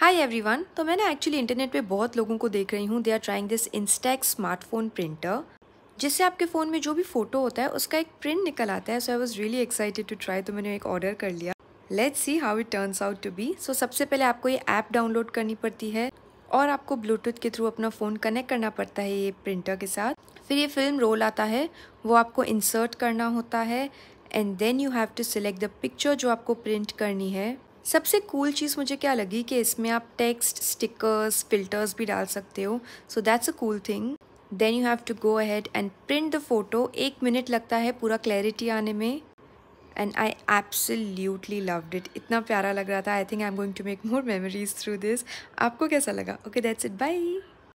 high every one तो मैं ना एक्चुअली इंटरनेट पे बहुत लोगों को देख रही हूँ they are trying this Instax smartphone printer जिससे आपके फ़ोन में जो भी फ़ोटो होता है उसका एक प्रिंट निकल आता है so I was really excited to try तो मैंने एक ऑर्डर कर लिया let's see how it turns out to be so सबसे पहले आपको ये ऐप डाउनलोड करनी पड़ती है और आपको ब्लूटूथ के थ्रू अपना फ़ोन कनेक्ट करना पड़ता है ये प्रिंटर के साथ फिर ये फिल्म रोल आता है वो आपको इंसर्ट करना होता है and then you have to select the picture जो आपको प्रिंट करनी है सबसे कूल चीज़ मुझे क्या लगी कि इसमें आप टेक्स्ट स्टिकर्स फिल्टर्स भी डाल सकते हो so that's a cool thing then you have to go ahead and print the photo एक मिनट लगता है पूरा क्लैरिटी आने में and I absolutely loved it इतना प्यारा लग रहा था I think I am going to make more memories through this आपको कैसा लगा ओके दैट्स इट बाई